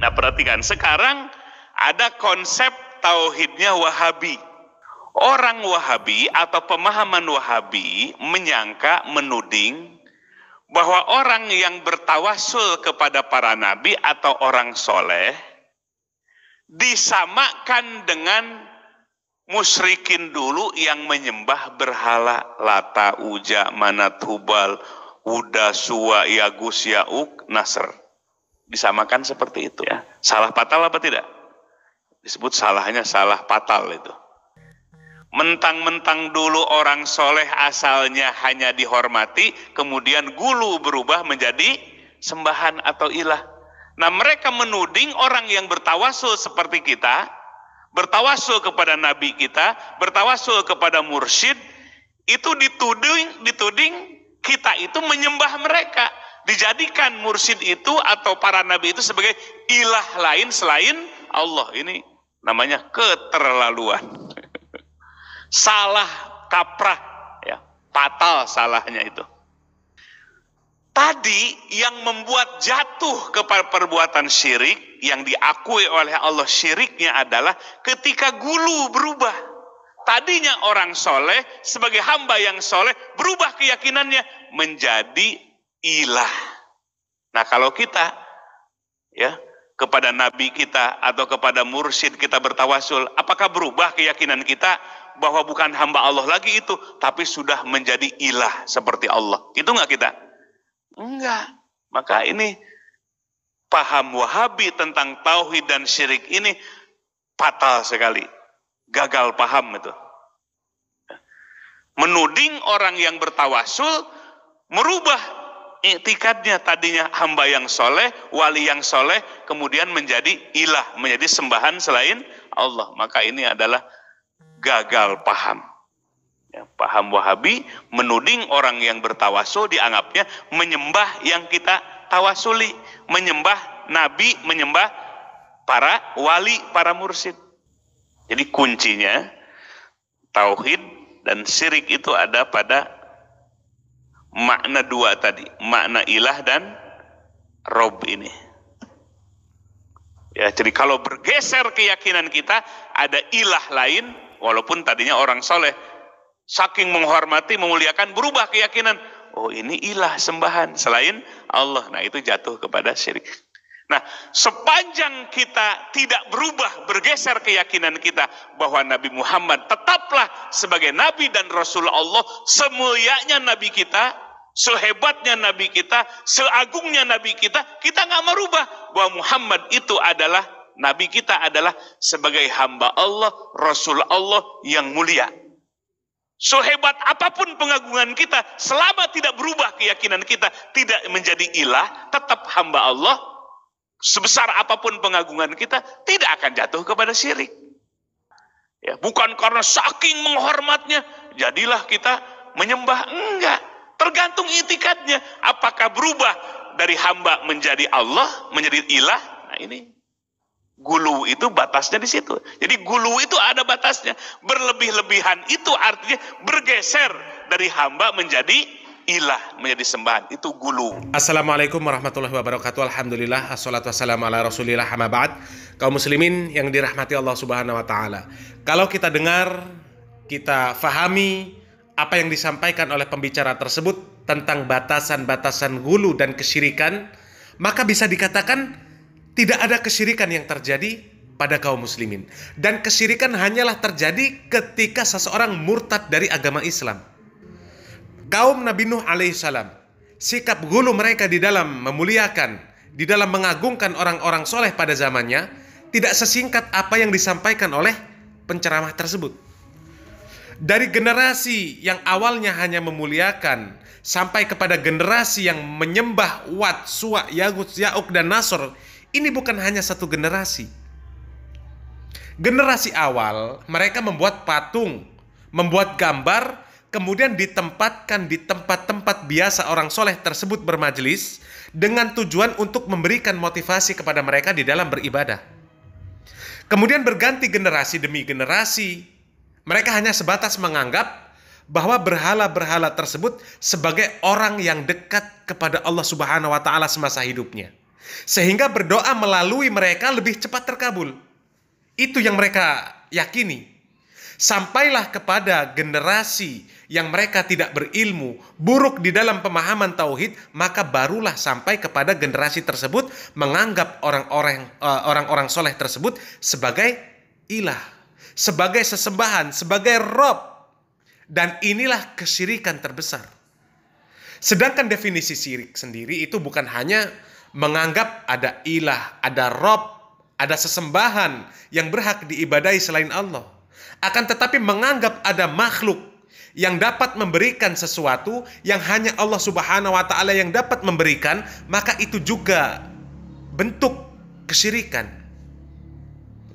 Nah perhatikan, sekarang ada konsep tauhidnya Wahabi. Orang Wahabi atau pemahaman Wahabi menyangka, menuding bahwa orang yang bertawasul kepada para nabi atau orang soleh disamakan dengan musyrikin dulu yang menyembah berhala lata uja manat hubal uda suwa yagus yauk nasr disamakan seperti itu ya. Salah fatal apa tidak? Disebut salahnya salah fatal itu. Mentang-mentang dulu orang soleh asalnya hanya dihormati, kemudian gulu berubah menjadi sembahan atau ilah. Nah mereka menuding orang yang bertawasul seperti kita, bertawasul kepada nabi kita, bertawasul kepada mursyid, itu dituding, dituding kita itu menyembah mereka Dijadikan mursyid itu atau para nabi itu sebagai ilah lain selain Allah. Ini namanya keterlaluan. Salah kaprah ya, fatal salahnya itu. Tadi yang membuat jatuh kepada perbuatan syirik yang diakui oleh Allah syiriknya adalah ketika gulu berubah tadinya orang soleh sebagai hamba yang soleh berubah keyakinannya menjadi ilah. Nah, kalau kita ya kepada nabi kita atau kepada mursyid kita bertawasul, apakah berubah keyakinan kita bahwa bukan hamba Allah lagi itu, tapi sudah menjadi ilah seperti Allah. Itu enggak kita? Enggak. Maka ini paham Wahabi tentang tauhid dan syirik ini fatal sekali. Gagal paham itu. Menuding orang yang bertawasul merubah iktikadnya tadinya hamba yang soleh, wali yang soleh, kemudian menjadi ilah, menjadi sembahan selain Allah. Maka ini adalah gagal paham. Ya, paham Wahabi menuding orang yang bertawasul dianggapnya menyembah yang kita tawasuli, menyembah nabi, menyembah para wali, para mursid. Jadi kuncinya tauhid dan syirik itu ada pada makna dua tadi, makna ilah dan rob ini. Ya, jadi kalau bergeser keyakinan kita ada ilah lain walaupun tadinya orang soleh saking menghormati memuliakan berubah keyakinan oh ini ilah sembahan selain Allah nah itu jatuh kepada syirik Nah, sepanjang kita tidak berubah, bergeser keyakinan kita bahwa Nabi Muhammad tetaplah sebagai Nabi dan Rasul Allah, semulianya Nabi kita, sehebatnya Nabi kita, seagungnya Nabi kita, kita nggak merubah bahwa Muhammad itu adalah Nabi kita adalah sebagai hamba Allah, Rasul Allah yang mulia. Sehebat apapun pengagungan kita, selama tidak berubah keyakinan kita, tidak menjadi ilah, tetap hamba Allah, sebesar apapun pengagungan kita, tidak akan jatuh kepada syirik. Ya, bukan karena saking menghormatnya, jadilah kita menyembah. Enggak, tergantung itikadnya. Apakah berubah dari hamba menjadi Allah, menjadi ilah? Nah ini Gulu itu batasnya di situ. Jadi gulu itu ada batasnya. Berlebih-lebihan itu artinya bergeser dari hamba menjadi ilah menjadi sembahan itu gulu Assalamualaikum warahmatullahi wabarakatuh Alhamdulillah assalatu wassalamu ala rasulillah hama ba'd kaum muslimin yang dirahmati Allah subhanahu wa ta'ala kalau kita dengar kita fahami apa yang disampaikan oleh pembicara tersebut tentang batasan-batasan gulu dan kesyirikan maka bisa dikatakan tidak ada kesyirikan yang terjadi pada kaum muslimin dan kesyirikan hanyalah terjadi ketika seseorang murtad dari agama Islam kaum Nabi Nuh alaihissalam sikap gulu mereka di dalam memuliakan, di dalam mengagungkan orang-orang soleh pada zamannya tidak sesingkat apa yang disampaikan oleh penceramah tersebut. Dari generasi yang awalnya hanya memuliakan sampai kepada generasi yang menyembah Wat, Suak, Yagut, Yauk, dan Nasr, ini bukan hanya satu generasi. Generasi awal mereka membuat patung, membuat gambar, kemudian ditempatkan di tempat-tempat biasa orang soleh tersebut bermajelis dengan tujuan untuk memberikan motivasi kepada mereka di dalam beribadah. Kemudian berganti generasi demi generasi, mereka hanya sebatas menganggap bahwa berhala-berhala tersebut sebagai orang yang dekat kepada Allah Subhanahu wa taala semasa hidupnya. Sehingga berdoa melalui mereka lebih cepat terkabul. Itu yang mereka yakini. Sampailah kepada generasi yang mereka tidak berilmu, buruk di dalam pemahaman tauhid, maka barulah sampai kepada generasi tersebut menganggap orang-orang eh, orang-orang soleh tersebut sebagai ilah, sebagai sesembahan, sebagai rob. Dan inilah kesyirikan terbesar. Sedangkan definisi syirik sendiri itu bukan hanya menganggap ada ilah, ada rob, ada sesembahan yang berhak diibadai selain Allah. Akan tetapi menganggap ada makhluk yang dapat memberikan sesuatu yang hanya Allah Subhanahu wa taala yang dapat memberikan, maka itu juga bentuk kesyirikan.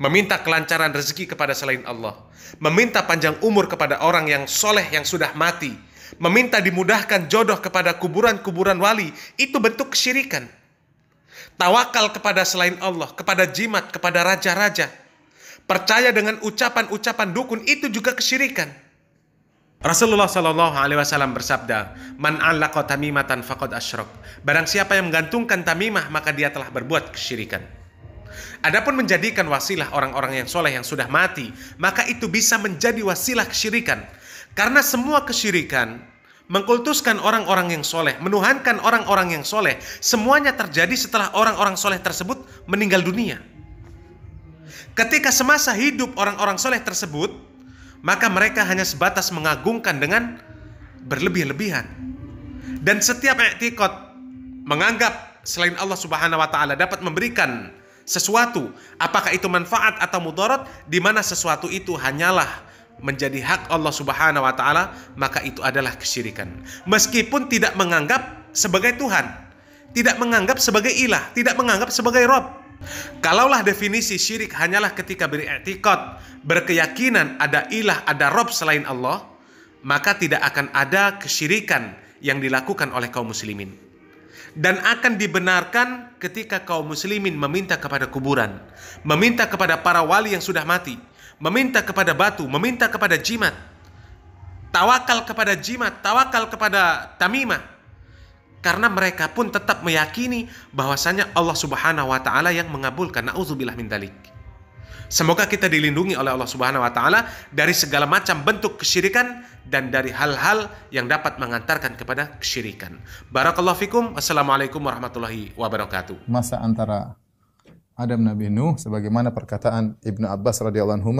Meminta kelancaran rezeki kepada selain Allah, meminta panjang umur kepada orang yang soleh yang sudah mati, meminta dimudahkan jodoh kepada kuburan-kuburan wali, itu bentuk kesyirikan. Tawakal kepada selain Allah, kepada jimat, kepada raja-raja, percaya dengan ucapan-ucapan dukun itu juga kesyirikan. Rasulullah Shallallahu Alaihi Wasallam bersabda, "Man tamimatan fakod ashrok. Barang siapa yang menggantungkan tamimah maka dia telah berbuat kesyirikan. Adapun menjadikan wasilah orang-orang yang soleh yang sudah mati, maka itu bisa menjadi wasilah kesyirikan. Karena semua kesyirikan mengkultuskan orang-orang yang soleh, menuhankan orang-orang yang soleh, semuanya terjadi setelah orang-orang soleh tersebut meninggal dunia. Ketika semasa hidup orang-orang soleh tersebut, maka mereka hanya sebatas mengagungkan dengan berlebih-lebihan. Dan setiap etikot menganggap selain Allah Subhanahu wa taala dapat memberikan sesuatu, apakah itu manfaat atau mudarat, di mana sesuatu itu hanyalah menjadi hak Allah Subhanahu wa taala, maka itu adalah kesyirikan. Meskipun tidak menganggap sebagai Tuhan, tidak menganggap sebagai ilah, tidak menganggap sebagai Rob, Kalaulah definisi syirik hanyalah ketika beriktikot, berkeyakinan ada ilah, ada rob selain Allah, maka tidak akan ada kesyirikan yang dilakukan oleh kaum muslimin. Dan akan dibenarkan ketika kaum muslimin meminta kepada kuburan, meminta kepada para wali yang sudah mati, meminta kepada batu, meminta kepada jimat, tawakal kepada jimat, tawakal kepada tamimah, karena mereka pun tetap meyakini bahwasanya Allah Subhanahu wa taala yang mengabulkan naudzubillah min dalik. Semoga kita dilindungi oleh Allah Subhanahu wa taala dari segala macam bentuk kesyirikan dan dari hal-hal yang dapat mengantarkan kepada kesyirikan. Barakallahu fikum. Assalamualaikum warahmatullahi wabarakatuh. Masa antara Adam Nabi Nuh sebagaimana perkataan Ibnu Abbas radhiyallahu anhu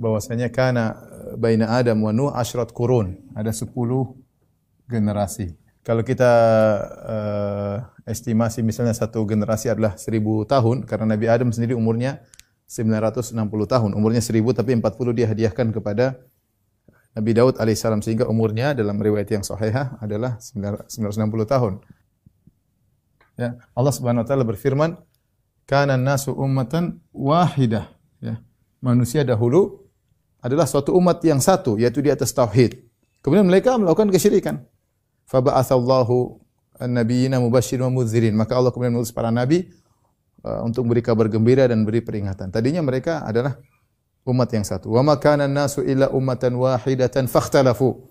bahwasanya karena eh, baina Adam wa Nuh asyrat kurun, ada 10 generasi kalau kita uh, estimasi misalnya satu generasi adalah seribu tahun karena Nabi Adam sendiri umurnya 960 tahun, umurnya seribu tapi 40 dia hadiahkan kepada Nabi Daud alaihissalam sehingga umurnya dalam riwayat yang sahihah adalah 960 tahun. Ya, Allah Subhanahu wa taala berfirman, kanan nasu ummatan wahidah." Ya. Manusia dahulu adalah suatu umat yang satu yaitu di atas tauhid. Kemudian mereka melakukan kesyirikan. Faba'athallahu nabiyina mubasyirin wa mudzirin. Maka Allah kemudian mengutus para nabi uh, untuk beri kabar gembira dan beri peringatan. Tadinya mereka adalah umat yang satu. Wa makanan nasu illa ummatan wahidatan fakhtalafu.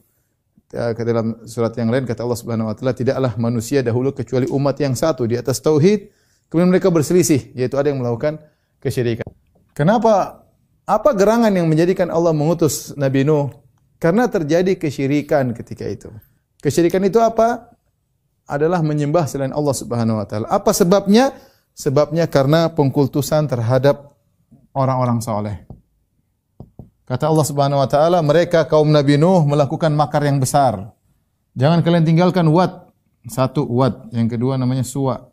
Uh, Ke dalam surat yang lain kata Allah Subhanahu wa taala tidaklah manusia dahulu kecuali umat yang satu di atas tauhid kemudian mereka berselisih yaitu ada yang melakukan kesyirikan. Kenapa apa gerangan yang menjadikan Allah mengutus Nabi Nuh? Karena terjadi kesyirikan ketika itu. Kesyirikan itu apa? Adalah menyembah selain Allah Subhanahu wa taala. Apa sebabnya? Sebabnya karena pengkultusan terhadap orang-orang soleh. Kata Allah Subhanahu wa taala, mereka kaum Nabi Nuh melakukan makar yang besar. Jangan kalian tinggalkan Wad. Satu Wad, yang kedua namanya Suwa.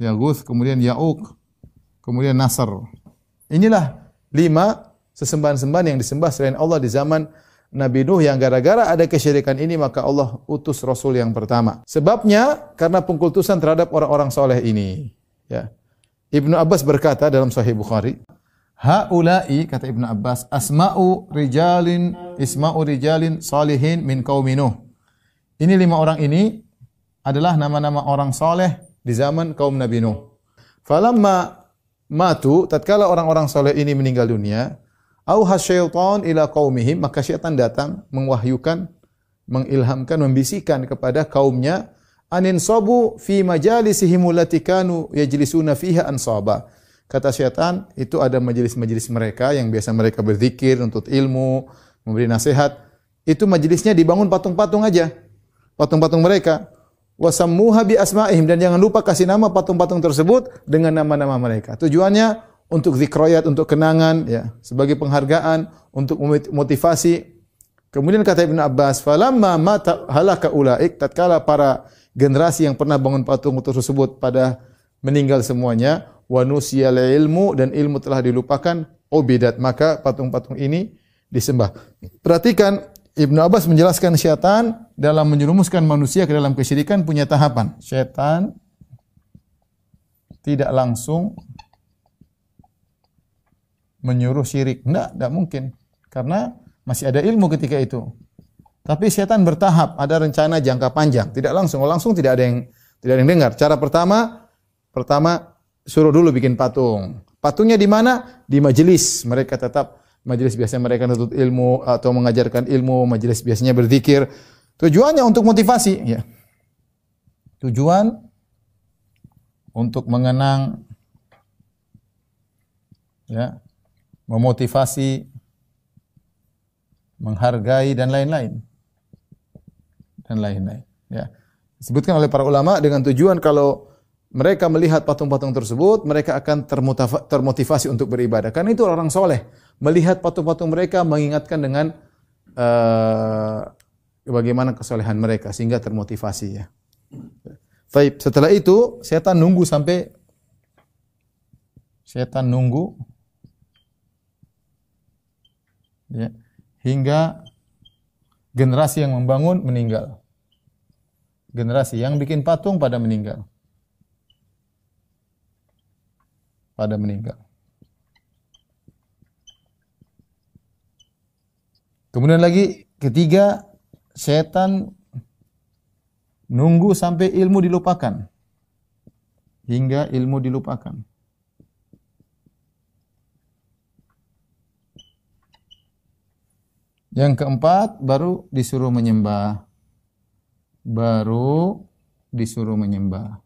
Yaguth, kemudian yauk kemudian Nasr. Inilah lima sesembahan-sembahan yang disembah selain Allah di zaman Nabi Nuh yang gara-gara ada kesyirikan ini maka Allah utus rasul yang pertama. Sebabnya karena pengkultusan terhadap orang-orang soleh ini. Ya. Ibnu Abbas berkata dalam Sahih Bukhari, Haulai kata Ibnu Abbas asma'u rijalin isma'u rijalin salihin min qaumi Nuh. Ini lima orang ini adalah nama-nama orang soleh di zaman kaum Nabi Nuh. Falamma matu tatkala orang-orang soleh ini meninggal dunia, Auha syaitan ila qaumihim, maka syaitan datang mengwahyukan, mengilhamkan, membisikkan kepada kaumnya anin sabu fi majalisihim allati kanu yajlisuna fiha ansaba. Kata syaitan, itu ada majelis-majelis mereka yang biasa mereka berzikir, untuk ilmu, memberi nasihat. Itu majelisnya dibangun patung-patung aja. Patung-patung mereka. Wasammuha bi asma'ihim dan jangan lupa kasih nama patung-patung tersebut dengan nama-nama mereka. Tujuannya untuk zikrayat, untuk kenangan, ya, sebagai penghargaan, untuk motivasi. Kemudian kata Ibn Abbas, falamma mata halaka ulaik, tatkala para generasi yang pernah bangun patung tersebut pada meninggal semuanya, manusia ilmu dan ilmu telah dilupakan, obidat maka patung-patung ini disembah. Perhatikan Ibn Abbas menjelaskan syaitan dalam menyerumuskan manusia ke dalam kesyirikan punya tahapan. Syaitan tidak langsung menyuruh syirik. Tidak, tidak mungkin. Karena masih ada ilmu ketika itu. Tapi setan bertahap, ada rencana jangka panjang. Tidak langsung, oh, langsung tidak ada yang tidak ada yang dengar. Cara pertama, pertama suruh dulu bikin patung. Patungnya di mana? Di majelis. Mereka tetap majelis biasanya mereka nutut ilmu atau mengajarkan ilmu, majelis biasanya berzikir. Tujuannya untuk motivasi, ya. Tujuan untuk mengenang ya memotivasi, menghargai dan lain-lain. Dan lain-lain, ya. Disebutkan oleh para ulama dengan tujuan kalau mereka melihat patung-patung tersebut, mereka akan termotivasi untuk beribadah. Karena itu orang soleh melihat patung-patung mereka mengingatkan dengan uh, bagaimana kesolehan mereka sehingga termotivasi ya. Setelah itu setan nunggu sampai setan nunggu ya, hingga generasi yang membangun meninggal. Generasi yang bikin patung pada meninggal. Pada meninggal. Kemudian lagi ketiga, setan nunggu sampai ilmu dilupakan. Hingga ilmu dilupakan. Yang keempat baru disuruh menyembah. Baru disuruh menyembah.